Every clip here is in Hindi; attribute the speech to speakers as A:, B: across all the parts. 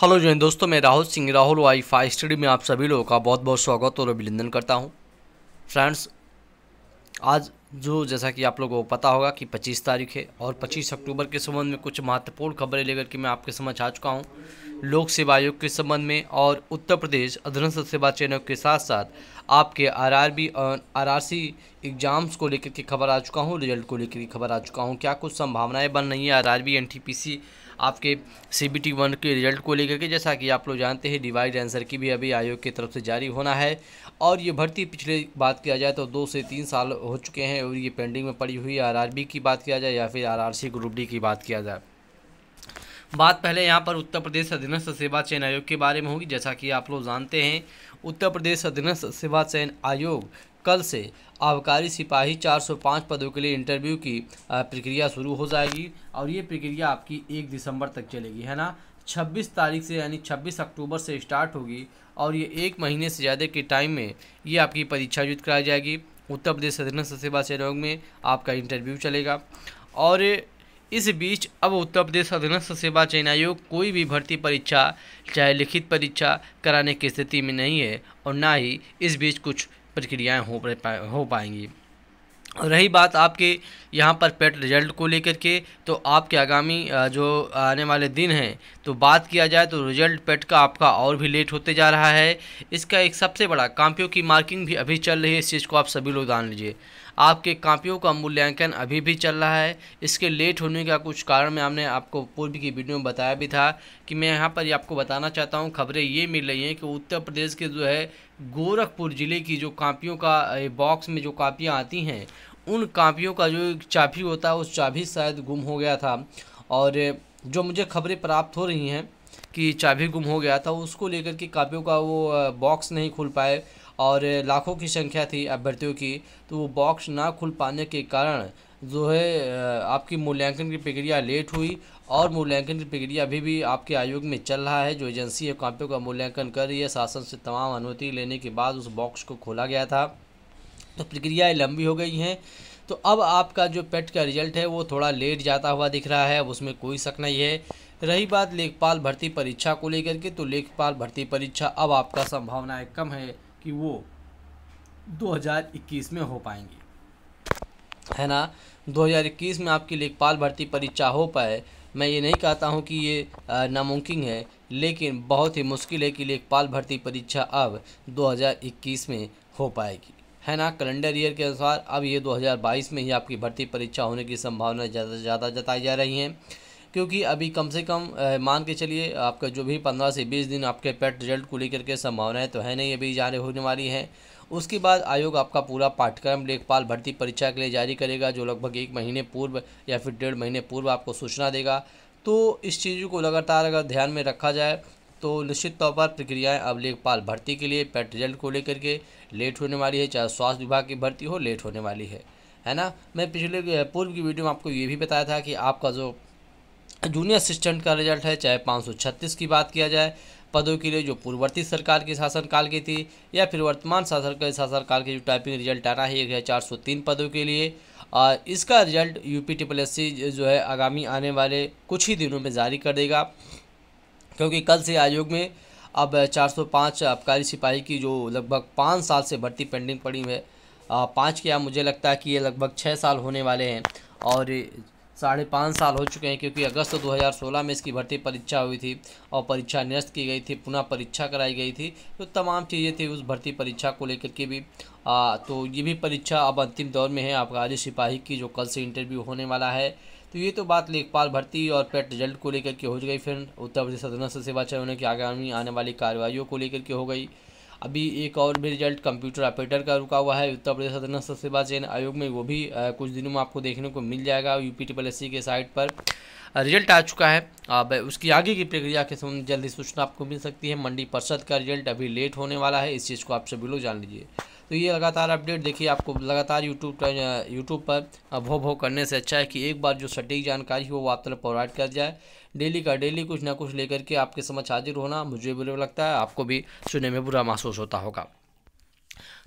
A: हेलो जो है दोस्तों मैं Rahul Singh Rahul Y five study में आप सभी लोगों का बहुत बहुत स्वागत और अभिनंदन करता हूं फ्रेंड्स आज जो जैसा कि आप लोगों को पता होगा कि 25 तारीख है और 25 अक्टूबर के संबंध में कुछ महत्वपूर्ण खबरें लेकर के मैं आपके समझ आ चुका हूं लोक सेवा आयोग के संबंध में और उत्तर प्रदेश अधीनस्थ सेवा चयनों के साथ साथ आपके आरआरबी और आरआरसी एग्जाम्स को लेकर के खबर आ चुका हूँ रिजल्ट को लेकर की खबर आ चुका हूँ क्या कुछ संभावनाएं बन रही हैं आरआरबी एनटीपीसी आपके सी बी टी वन के रिजल्ट को लेकर के जैसा कि आप लोग जानते हैं डिवाइड आंसर की भी अभी आयोग की तरफ से जारी होना है और ये भर्ती पिछले बात किया जाए तो दो से तीन साल हो चुके हैं और ये पेंडिंग में पड़ी हुई आर की बात किया जाए या फिर आर ग्रुप डी की बात किया जाए बात पहले यहाँ पर उत्तर प्रदेश अधीनस्थ सेवा चयन आयोग के बारे में होगी जैसा कि आप लोग जानते हैं उत्तर प्रदेश अधीनस्थ सेवा चयन आयोग कल से आबकारी सिपाही 405 पदों के लिए इंटरव्यू की प्रक्रिया शुरू हो जाएगी और ये प्रक्रिया आपकी एक दिसंबर तक चलेगी है ना 26 तारीख से यानी 26 अक्टूबर से स्टार्ट होगी और ये एक महीने से ज़्यादा के टाइम में ये आपकी परीक्षा आयोजित कराई जाएगी उत्तर प्रदेश अधीनस्थ सेवा चयन आयोग में आपका इंटरव्यू चलेगा और इस बीच अब उत्तर प्रदेश अधीनस्थ सेवा चयन आयोग कोई भी भर्ती परीक्षा चाहे लिखित परीक्षा कराने की स्थिति में नहीं है और ना ही इस बीच कुछ प्रक्रियाएं हो पाए हो पाएंगी और रही बात आपके यहाँ पर पेट रिजल्ट को लेकर के तो आपके आगामी जो आने वाले दिन हैं तो बात किया जाए तो रिजल्ट पेट का आपका और भी लेट होते जा रहा है इसका एक सबसे बड़ा काम की मार्किंग भी अभी चल रही है इस चीज़ को आप सभी लोग जान लीजिए आपके कापियों का मूल्यांकन अभी भी चल रहा है इसके लेट होने का कुछ कारण मैं हमने आपको पूर्व की वीडियो में बताया भी था कि मैं यहाँ पर आपको बताना चाहता हूँ खबरें ये मिल रही हैं कि उत्तर प्रदेश के जो है गोरखपुर ज़िले की जो कापियों का बॉक्स में जो कापियाँ आती हैं उन कापियों का जो चाबी होता है उस चाभी शायद गुम हो गया था और जो मुझे खबरें प्राप्त हो रही हैं कि चाभी गुम हो गया था उसको लेकर के कापियों का वो बॉक्स नहीं खुल पाए और लाखों की संख्या थी अभ्यर्थियों की तो वो बॉक्स ना खुल पाने के कारण जो है आपकी मूल्यांकन की प्रक्रिया लेट हुई और मूल्यांकन की प्रक्रिया अभी भी आपके आयोग में चल रहा है जो एजेंसी है कॉपियों का मूल्यांकन कर रही है शासन से तमाम अनुमति लेने के बाद उस बॉक्स को खोला गया था तो प्रक्रियाएँ लंबी हो गई हैं तो अब आपका जो पेट का रिजल्ट है वो थोड़ा लेट जाता हुआ दिख रहा है अब उसमें कोई शक नहीं है रही बात लेखपाल भर्ती परीक्षा को लेकर के तो लेखपाल भर्ती परीक्षा अब आपका संभावनाएँ कम है कि वो 2021 में हो पाएंगी है ना 2021 में आपकी लेखपाल भर्ती परीक्षा हो पाए मैं ये नहीं कहता हूँ कि ये नामुमकिन है लेकिन बहुत ही मुश्किल है कि लेखपाल भर्ती परीक्षा अब 2021 में हो पाएगी है ना कैलेंडर ईयर के अनुसार अब ये 2022 में ही आपकी भर्ती परीक्षा होने की संभावना ज़्यादा ज़्यादा जताई जा रही हैं क्योंकि अभी कम से कम मान के चलिए आपका जो भी पंद्रह से बीस दिन आपके पेट रिजल्ट को लेकर के संभावनाएँ तो है नहीं अभी जारी होने वाली हैं उसके बाद आयोग आपका पूरा पाठ्यक्रम लेखपाल भर्ती परीक्षा के लिए जारी करेगा जो लगभग एक महीने पूर्व या फिर डेढ़ महीने पूर्व आपको सूचना देगा तो इस चीज़ को लगातार अगर ध्यान में रखा जाए तो निश्चित तौर पर प्रक्रियाएं अब लेखपाल भर्ती के लिए पेट रिजल्ट को लेकर के लेट होने वाली है चाहे स्वास्थ्य विभाग की भर्ती हो लेट होने वाली है है ना मैं पिछले पूर्व की वीडियो में आपको ये भी बताया था कि आपका जो जूनियर असिस्टेंट का रिजल्ट है चाहे पाँच की बात किया जाए पदों के लिए जो पूर्ववर्ती सरकार के शासनकाल की थी या फिर वर्तमान शासन के शासनकाल के जो टाइपिंग रिजल्ट आना है एक हज़ार चार सौ तीन पदों के लिए और इसका रिजल्ट यूपी ट्रिपल एस जो है आगामी आने वाले कुछ ही दिनों में जारी कर देगा क्योंकि कल से आयोग में अब चार सौ पाँच आबकारी सिपाही की जो लगभग पाँच साल से भर्ती पेंडिंग पड़ी है पाँच क्या मुझे लगता है कि ये लगभग छः साल होने वाले हैं और साढ़े पाँच साल हो चुके हैं क्योंकि अगस्त 2016 में इसकी भर्ती परीक्षा हुई थी और परीक्षा निरस्त की गई थी पुनः परीक्षा कराई गई थी तो तमाम चीज़ें थी उस भर्ती परीक्षा को लेकर के भी आ, तो ये भी परीक्षा अब अंतिम दौर में है आबकारी सिपाही की जो कल से इंटरव्यू होने वाला है तो ये तो बात लेखपाल भर्ती और पेट रिजल्ट को लेकर के हो गई फिर उत्तर प्रदेश सदन सेवा चयन की आगामी आने वाली कार्रवाई को लेकर के हो गई अभी एक और भी रिजल्ट कंप्यूटर ऑपरेटर का रुका हुआ है उत्तर प्रदेश अधीनस्थ सेवा चयन आयोग में वो भी आ, कुछ दिनों में आपको देखने को मिल जाएगा यूपी ट्रिपल एस के साइट पर रिजल्ट आ चुका है अब उसकी आगे की प्रक्रिया के संबंध में जल्दी सूचना आपको मिल सकती है मंडी परिषद का रिजल्ट अभी लेट होने वाला है इस चीज़ को आप सभी लोग जान लीजिए तो ये लगातार अपडेट देखिए आपको लगातार यूट्यूब यूट्यूब पर भो भो करने से अच्छा है कि एक बार जो सटीक जानकारी हो वो आप तक प्रोवाइड कर जाए डेली का डेली कुछ ना कुछ लेकर के आपके समझ हाजिर होना मुझे बुरा लगता है आपको भी सुनने में बुरा महसूस होता होगा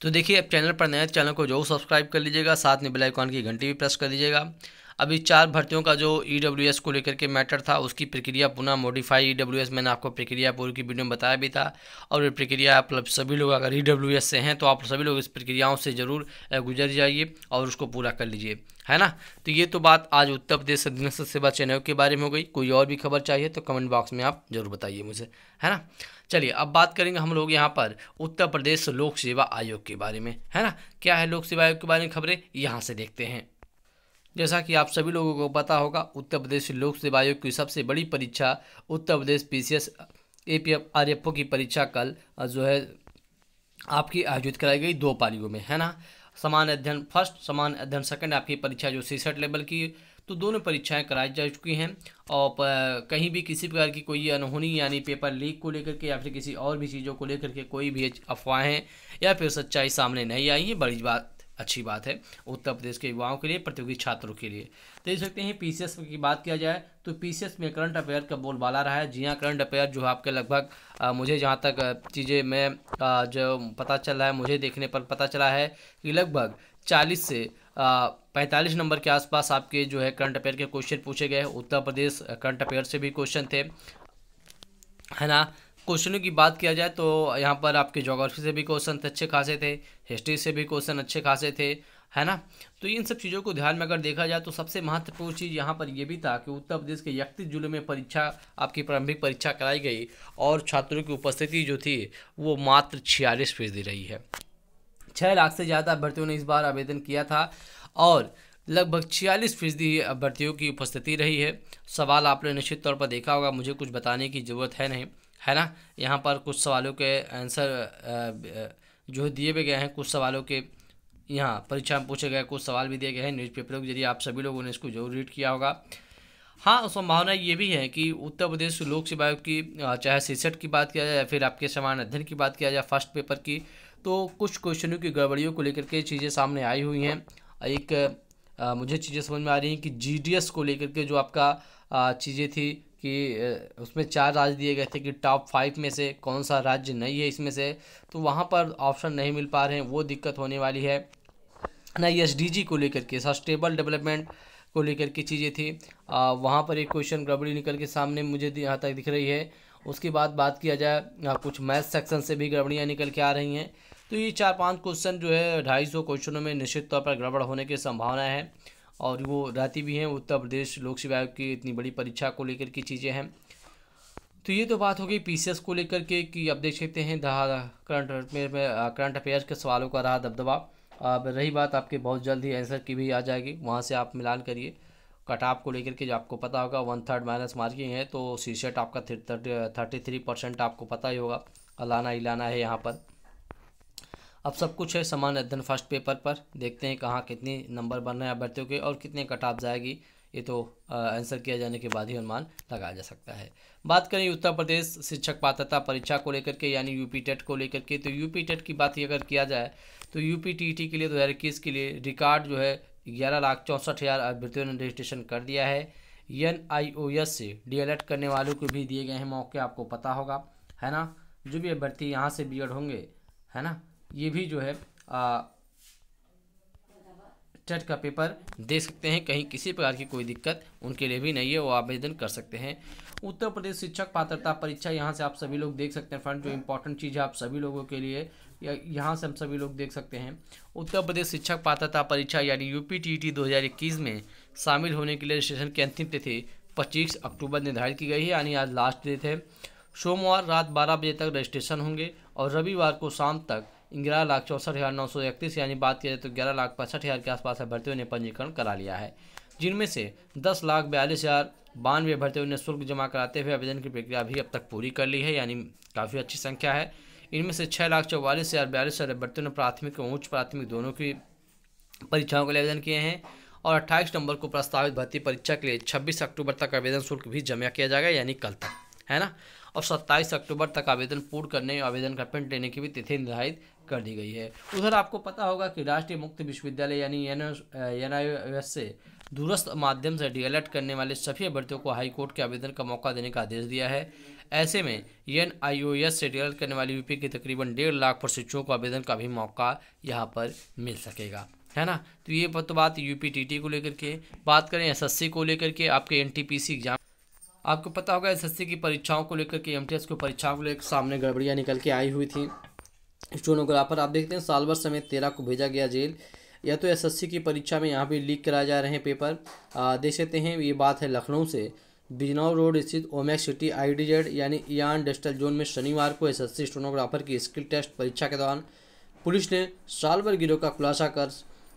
A: तो देखिए अब चैनल पर नए चैनल तो को जरूर सब्सक्राइब कर लीजिएगा साथ में बेल आइकॉन की घंटी भी प्रेस कर दीजिएगा अभी चार भर्तियों का जो ई e को लेकर के मैटर था उसकी प्रक्रिया पुनः मॉडिफाई ई e मैंने आपको प्रक्रिया पूरी की वीडियो में बताया भी था और ये प्रक्रिया आप सभी लोग अगर ई e से हैं तो आप सभी लोग इस प्रक्रियाओं से ज़रूर गुजर जाइए और उसको पूरा कर लीजिए है ना तो ये तो बात आज उत्तर प्रदेश अधीनस्थ सेवा चयन के बारे में हो गई कोई और भी खबर चाहिए तो कमेंट बॉक्स में आप जरूर बताइए मुझे है ना चलिए अब बात करेंगे हम लोग यहाँ पर उत्तर प्रदेश लोक सेवा आयोग के बारे में है ना क्या है लोक सेवा आयोग के बारे में खबरें यहाँ से देखते हैं जैसा कि आप सभी लोगों को पता होगा उत्तर प्रदेश लोक सेवा आयोग की सबसे बड़ी परीक्षा Uttar Pradesh P C S A P F R F O की परीक्षा कल जो है आपकी आयोजित कराई गई दो पालियों में है ना समान अध्ययन फर्स्ट समान अध्ययन सेकंड आपकी परीक्षा जो सीसठ लेवल की तो दोनों परीक्षाएं कराई जा चुकी हैं और कहीं भी किसी प्रकार की कोई अनहोनी यानी पेपर लीक को लेकर के या फिर किसी और भी चीज़ों को लेकर के कोई भी अफवाहें या फिर सच्चाई सामने नहीं आई है बड़ी बात अच्छी बात है उत्तर प्रदेश के युवाओं के लिए प्रतियोगी छात्रों के लिए तो देख सकते हैं पीसीएस की बात किया जाए तो पीसीएस में करंट अफेयर का बोलबाला रहा है जी हाँ करंट अफेयर जो आपके लगभग मुझे जहाँ तक चीज़ें मैं आ, जो पता चल रहा है मुझे देखने पर पता चला है कि लगभग चालीस से पैंतालीस नंबर के आसपास आपके जो है करंट अफेयर के क्वेश्चन पूछे गए उत्तर प्रदेश करंट अफेयर से भी क्वेश्चन थे है ना क्वेश्चनों की बात किया जाए तो यहाँ पर आपके जोग्राफी से भी क्वेश्चन अच्छे खासे थे हिस्ट्री से भी क्वेश्चन अच्छे खासे थे है ना तो इन सब चीज़ों को ध्यान में अगर देखा जाए तो सबसे महत्वपूर्ण चीज़ यहाँ पर यह भी था कि उत्तर प्रदेश के इकतीस जुलाई में परीक्षा आपकी प्रारंभिक परीक्षा कराई गई और छात्रों की उपस्थिति जो थी वो मात्र छियालीस फीसदी रही है छः लाख से ज़्यादा अभ्यर्थियों ने इस बार आवेदन किया था और लगभग छियालीस फीसदी अभ्यर्थियों की उपस्थिति रही है सवाल आपने निश्चित तौर पर देखा होगा मुझे कुछ बताने की ज़रूरत है नहीं है ना यहाँ पर कुछ सवालों के आंसर जो दिए भी गए हैं कुछ सवालों के यहाँ परीक्षा में पूछे गए कुछ सवाल भी दिए गए हैं न्यूज़पेपरों के जरिए आप सभी लोगों ने इसको जरूर रीड किया होगा हाँ संभावना ये भी है कि उत्तर प्रदेश लोक सेवा आयोग की चाहे सीसेट e की बात किया जाए या फिर आपके समान अध्ययन की बात किया जाए फर्स्ट पेपर की तो कुछ क्वेश्चनों की गड़बड़ियों को लेकर के चीज़ें सामने आई हुई हैं एक आ, मुझे चीज़ें समझ में आ रही हैं कि जीडीएस को लेकर के जो आपका चीज़ें थी कि उसमें चार राज्य दिए गए थे कि टॉप फाइव में से कौन सा राज्य नहीं है इसमें से तो वहाँ पर ऑप्शन नहीं मिल पा रहे हैं वो दिक्कत होने वाली है ना एस e को लेकर के सस्टेबल डेवलपमेंट को लेकर के चीज़ें थी वहाँ पर एक क्वेश्चन गड़बड़ी निकल के सामने मुझे यहाँ तक दिख रही है उसके बाद बात किया जाए कुछ मैथ सेक्शन से भी गड़बड़ियाँ निकल के आ रही हैं तो ये चार पांच क्वेश्चन जो है ढाई सौ क्वेश्चनों में निश्चित तौर पर गड़बड़ होने की संभावना है और वो रहती भी हैं उत्तर प्रदेश लोक सेवा आयोग की इतनी बड़ी परीक्षा को लेकर की चीज़ें हैं तो ये तो बात हो गई पी को लेकर के कि अब देख सकते हैं करंट में करंट अफेयर्स के सवालों का रहा दबदबा अब रही बात आपके बहुत जल्द ही आंसर की भी आ जाएगी वहाँ से आप मिलान करिए कट ऑफ को लेकर के जो आपको पता होगा वन थर्ड माइनस मार्किंग है तो सी सेट आपका थर्टी थ्री परसेंट आपको पता ही होगा अलाना इलाना है यहाँ पर अब सब कुछ है समान अध्ययन फर्स्ट पेपर पर देखते हैं कहाँ कितनी नंबर बन रहे हैं अभ्यर्थियों के और कितने कट ऑफ जाएगी ये तो आंसर किया जाने के बाद ही अनुमान लगाया जा सकता है बात करें उत्तर प्रदेश शिक्षक पात्रता परीक्षा को लेकर के यानी यूपी टेट को लेकर के तो यूपी टेट की बात ही अगर किया जाए तो यूपी टीईटी e के लिए दो हज़ार इक्कीस के लिए रिकॉर्ड जो है ग्यारह लाख चौंसठ हज़ार अभ्यर्थियों ने रजिस्ट्रेशन कर दिया है एन आई ओ एस से डी एल एड करने वालों को भी दिए गए हैं मौके आपको पता होगा है ना जो भी अभ्यर्थी यहाँ से बी एड होंगे है ना ये भी जो है टेट का पेपर दे सकते हैं कहीं किसी प्रकार की कोई दिक्कत उनके लिए भी नहीं है वो आवेदन कर सकते हैं उत्तर प्रदेश शिक्षक पात्रता परीक्षा यहाँ से आप सभी लोग देख सकते हैं फ्रेंड जो इम्पोर्टेंट चीज़ है आप सभी लोगों के लिए या यहाँ से हम सभी लोग देख सकते हैं उत्तर प्रदेश शिक्षक पात्रता परीक्षा यानी यू पी टी दो हज़ार इक्कीस में शामिल होने के लिए रजिस्ट्रेशन की अंतिम तिथि पच्चीस अक्टूबर निर्धारित की गई है यानी आज लास्ट डेट है सोमवार रात बारह बजे तक रजिस्ट्रेशन होंगे और रविवार को शाम तक ग्यारह लाख चौंसठ हज़ार नौ सौ इकतीस यानी बात किया जाए तो ग्यारह लाख पैंसठ हज़ार के आसपास अभ्यर्थियों ने पंजीकरण करा लिया है जिनमें से दस लाख बयालीस हज़ार बानवे अभ्यर्थियों ने शुल्क जमा कराते हुए आवेदन की प्रक्रिया भी अब तक पूरी कर ली है यानी काफ़ी अच्छी संख्या है इनमें से छः लाख चौवालीस हज़ार बयालीस हज़ार अभ्यर्थियों ने प्राथमिक और उच्च प्राथमिक दोनों की परीक्षाओं के लिए आवेदन किए हैं और अट्ठाईस नंबर को प्रस्तावित भर्ती परीक्षा के लिए छब्बीस अक्टूबर तक आवेदन शुल्क भी जमा किया जाएगा यानी कल तक है ना और 27 अक्टूबर तक आवेदन पूर्ण करने आवेदन का पेंट लेने की भी तिथि निर्धारित कर दी गई है उधर आपको पता होगा कि राष्ट्रीय मुक्त विश्वविद्यालय यानी एन आई से दूरस्थ माध्यम से डीएलएड करने वाले सभी अभ्यर्थियों को हाईकोर्ट के आवेदन का मौका देने का आदेश दिया है ऐसे में एन से डीएलएड करने वाली यूपी के तकरीबन डेढ़ लाख प्रशिक्षुओं को आवेदन का भी मौका यहाँ पर मिल सकेगा है ना तो ये तो बात यूपी को लेकर के बात करें एसएससी को लेकर के आपके एनटीपीसी एग्जाम आपको पता होगा एसएससी की परीक्षाओं को लेकर के एमटीएस की परीक्षाओं को लेकर सामने गड़बड़ियाँ निकल के आई हुई थी स्टोनोग्राफर आप देखते हैं साल भर समेत तेरह को भेजा गया जेल या तो एसएससी की परीक्षा में यहाँ भी लीक कराए जा रहे हैं पेपर देख सकते हैं ये बात है लखनऊ से बिजनौर रोड स्थित ओमैक सिटी जेड यानी ईआन डिजिटल जोन में शनिवार को एस स्टोनोग्राफर की स्किल टेस्ट परीक्षा के दौरान पुलिस ने साल भर गिरोह का खुलासा कर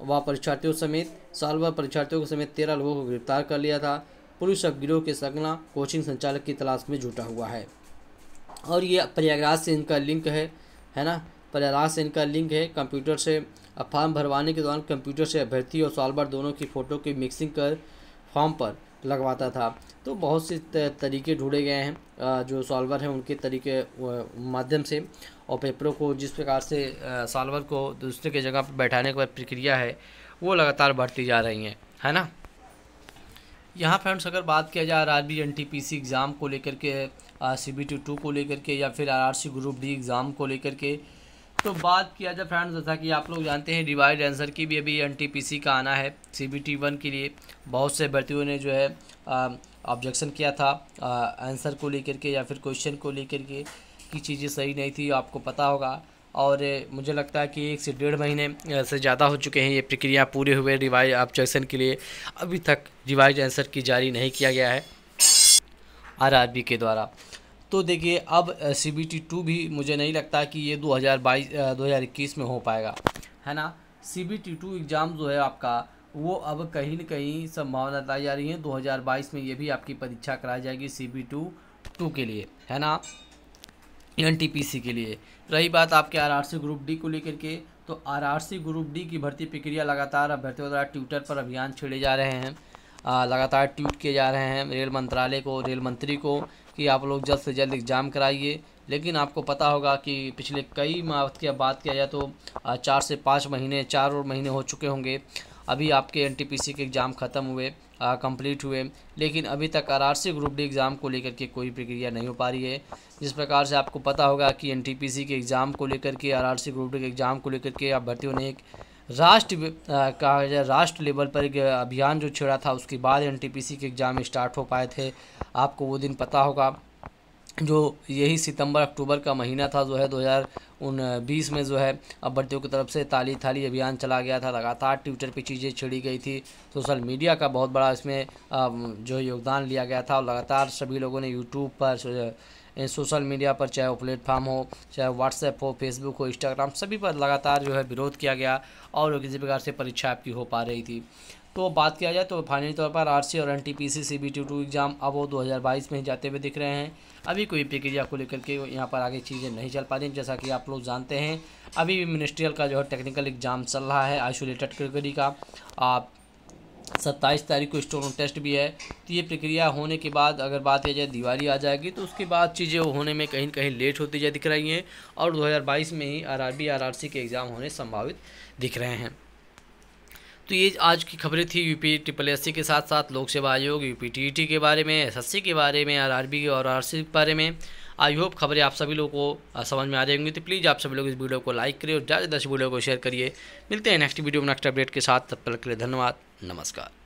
A: वह परीक्षार्थियों समेत साल भर परीक्षार्थियों के समेत तेरह लोगों को गिरफ्तार कर लिया था पुलिस शव गिरोह के सगना कोचिंग संचालक की तलाश में जुटा हुआ है और ये प्रयागराज से इनका लिंक है है ना प्रयागराज से इनका लिंक है कंप्यूटर से फॉर्म भरवाने के दौरान कंप्यूटर से अभ्यर्थी और सॉल्वर दोनों की फ़ोटो की मिक्सिंग कर फॉर्म पर लगवाता था तो बहुत से तरीके ढूंढे गए हैं जो सॉल्वर हैं उनके तरीके माध्यम से और पेपरों को जिस प्रकार से सॉल्वर को दूसरे के जगह पर बैठाने की प्रक्रिया है वो लगातार बढ़ती जा रही हैं है ना यहाँ फ्रेंड्स अगर बात किया जाए R B N T P C exam को लेकर के सी बी टी टू को लेकर के या फिर R R C group D exam को लेकर के तो बात किया जाए फ्रेंड्स जैसा कि आप लोग जानते हैं डिवाइड आंसर की भी अभी एन टी पी सी का आना है सी बी टी वन के लिए बहुत से अभ्यर्थियों ने जो है ऑब्जेक्शन किया था आंसर को लेकर के या फिर क्वेश्चन को लेकर के कि चीज़ें सही नहीं थी आपको पता होगा और मुझे लगता है कि एक से डेढ़ महीने से ज़्यादा हो चुके हैं ये प्रक्रिया पूरे हुए रिवाइज ऑब्जेक्शन के लिए अभी तक रिवाइज आंसर की जारी नहीं किया गया है आरआरबी के द्वारा तो देखिए अब सी बी टी टू भी मुझे नहीं लगता कि ये 2022 2021 में हो पाएगा है ना C B T two exam जो है आपका वो अब कहीं ना कहीं संभावना बताई जा रही है 2022 में ये भी आपकी परीक्षा कराई जाएगी सी बी टू टू के लिए है ना एन के लिए रही बात आपके सी ग्रुप डी को लेकर के तो सी ग्रुप डी की भर्ती प्रक्रिया लगातार अभ्यर्थियों द्वारा ट्विटर पर अभियान छेड़े जा रहे हैं आ, लगातार ट्वीट किए जा रहे हैं रेल मंत्रालय को रेल मंत्री को कि आप लोग जल्द से जल्द एग्ज़ाम कराइए लेकिन आपको पता होगा कि पिछले कई माह की बात किया जाए तो चार से पाँच महीने चार और महीने हो चुके होंगे अभी आपके एन के एग्ज़ाम ख़त्म हुए कंप्लीट हुए लेकिन अभी तक सी ग्रुप डी एग्ज़ाम को लेकर के कोई प्रक्रिया नहीं हो पा रही है जिस प्रकार से आपको पता होगा कि एनटीपीसी के एग्ज़ाम को लेकर के सी ग्रुप डी के एग्ज़ाम को लेकर के आप भर्ती होने एक राष्ट्र कहा जाए राष्ट्र लेवल पर एक अभियान जो छेड़ा था उसके बाद सी के एग्ज़ाम स्टार्ट हो पाए थे आपको वो दिन पता होगा जो यही सितंबर अक्टूबर का महीना था जो है दो हज़ार उन बीस में जो है अभ्यर्थियों की तरफ से ताली थाली अभियान चला गया था लगातार ट्विटर पे चीज़ें छिड़ी गई थी सोशल मीडिया का बहुत बड़ा इसमें जो योगदान लिया गया था और लगातार सभी लोगों ने यूट्यूब पर सोशल मीडिया पर चाहे वो प्लेटफार्म हो चाहे व्हाट्सएप हो फेसबुक हो इंस्टाग्राम सभी पर लगातार जो है विरोध किया गया और किसी प्रकार से परीक्षा आपकी हो पा रही थी तो बात किया जाए तो फाइनली तौर पर आरसी और N T P C C B T two exam अब वो 2022 में ही जाते हुए दिख रहे हैं अभी कोई प्रक्रिया को लेकर के यहाँ पर आगे चीज़ें नहीं चल पा रही जैसा कि आप लोग जानते हैं अभी भी मिनिस्ट्रियल का जो है टेक्निकल एग्ज़ाम चल रहा है आइसोलेटेड कैटेगरी का आप सत्ताईस तारीख को स्टोन टेस्ट भी है तो ये प्रक्रिया होने के बाद अगर बात किया जाए दिवाली आ जाएगी तो उसके बाद चीज़ें होने में कहीं कहीं लेट होती जाए दिख रही हैं और 2022 में ही आरआरबी आरआरसी के एग्ज़ाम होने संभावित दिख रहे हैं तो ये आज की खबरें थी यूपी ट्रिपल सी के साथ साथ लोक सेवा आयोग यूपी टीईटी के बारे में एसएससी के बारे में आरआरबी और सी के बारे में आई होप खबरें आप सभी लोगों को समझ में आ रही होंगी तो प्लीज़ आप सभी लोग इस वीडियो को लाइक करिए और ज़्यादा से ज़्यादा वीडियो को शेयर करिए मिलते हैं नेक्स्ट वीडियो में नेक्स्ट अपडेट के साथ तब तक के लिए धन्यवाद नमस्कार